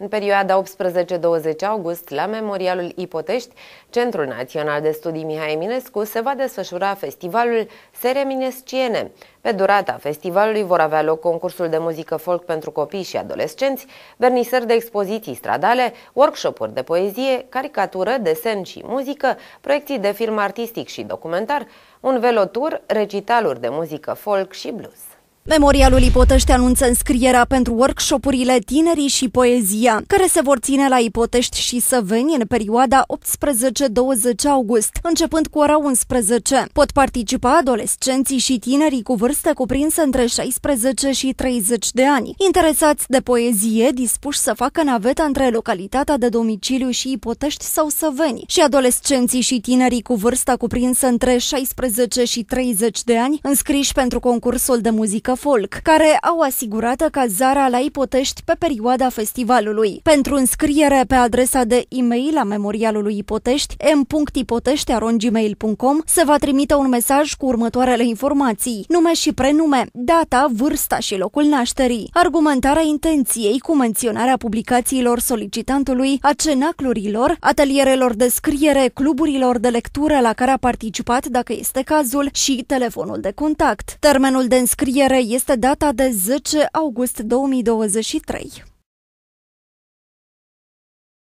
În perioada 18-20 august, la Memorialul Ipotești, Centrul Național de Studii Mihai Eminescu se va desfășura festivalul Sere Minesciene. Pe durata festivalului vor avea loc concursul de muzică folk pentru copii și adolescenți, vernisări de expoziții stradale, workshop-uri de poezie, caricatură, desen și muzică, proiecții de film artistic și documentar, un velotur, recitaluri de muzică folk și blues. Memorialul Ipotești anunță înscrierea pentru workshopurile Tinerii și Poezia, care se vor ține la Ipotești și Săveni în perioada 18-20 august, începând cu ora 11. Pot participa adolescenții și tinerii cu vârste cuprinse între 16 și 30 de ani, interesați de poezie, dispuși să facă naveta între localitatea de domiciliu și Ipotești sau Săveni, și adolescenții și tinerii cu vârsta cuprinsă între 16 și 30 de ani, înscriși pentru concursul de muzică Folc, care au asigurat că Zara la Ipotești pe perioada festivalului. Pentru înscriere pe adresa de e-mail a memorialului Ipotești, m.ipotești.gmail.com se va trimite un mesaj cu următoarele informații, nume și prenume, data, vârsta și locul nașterii, argumentarea intenției cu menționarea publicațiilor solicitantului, a cenaclurilor, atelierelor de scriere, cluburilor de lectură la care a participat, dacă este cazul, și telefonul de contact. Termenul de înscriere este data de 10 august 2023.